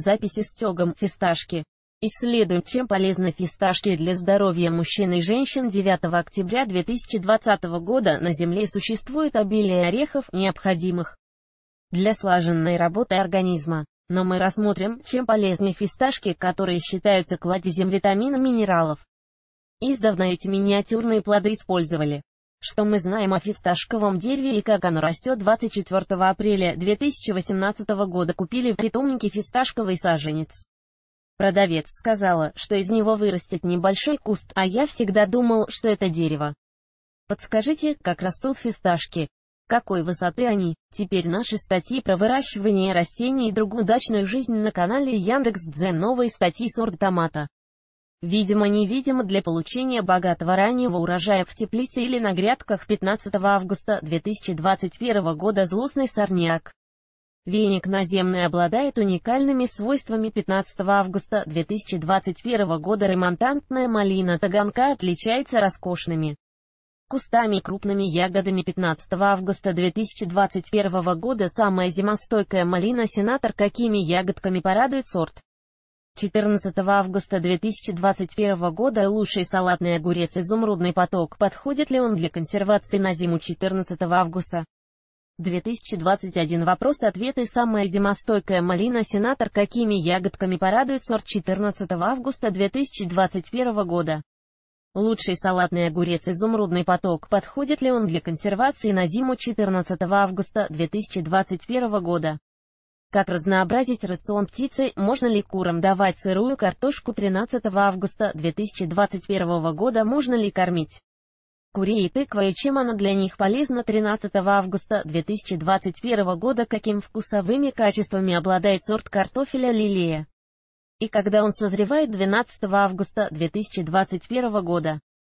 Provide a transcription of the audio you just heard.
Записи с тегом фисташки. Исследуем, чем полезны фисташки для здоровья мужчин и женщин 9 октября 2020 года на Земле существует обилие орехов, необходимых для слаженной работы организма. Но мы рассмотрим, чем полезны фисташки, которые считаются кладезем витаминов и минералов. Издавна эти миниатюрные плоды использовали что мы знаем о фисташковом дереве и как оно растет 24 апреля 2018 года купили в питомнике фисташковый саженец. Продавец сказала, что из него вырастет небольшой куст, а я всегда думал, что это дерево. Подскажите, как растут фисташки? Какой высоты они? Теперь наши статьи про выращивание растений и другую дачную жизнь на канале Яндекс.Дзен. Новые статьи сорт томата видимо-невидимо для получения богатого раннего урожая в теплице или на грядках 15 августа 2021 года злостный сорняк. Веник наземный обладает уникальными свойствами 15 августа 2021 года ремонтантная малина Таганка отличается роскошными кустами и крупными ягодами 15 августа 2021 года самая зимостойкая малина сенатор какими ягодками порадует сорт. 14 августа 2021 года лучший салатный огурец «Изумрудный поток». Подходит ли он для консервации на зиму 14 августа? 2021 Вопрос-ответы Самая зимостойкая малина Сенатор какими ягодками порадует сорт 14 августа 2021 года? Лучший салатный огурец «Изумрудный поток» подходит ли он для консервации на зиму 14 августа 2021 года? Как разнообразить рацион птицы, можно ли курам давать сырую картошку 13 августа 2021 года, можно ли кормить? Кури и тыква и чем она для них полезна 13 августа 2021 года, каким вкусовыми качествами обладает сорт картофеля лилия. И когда он созревает 12 августа 2021 года.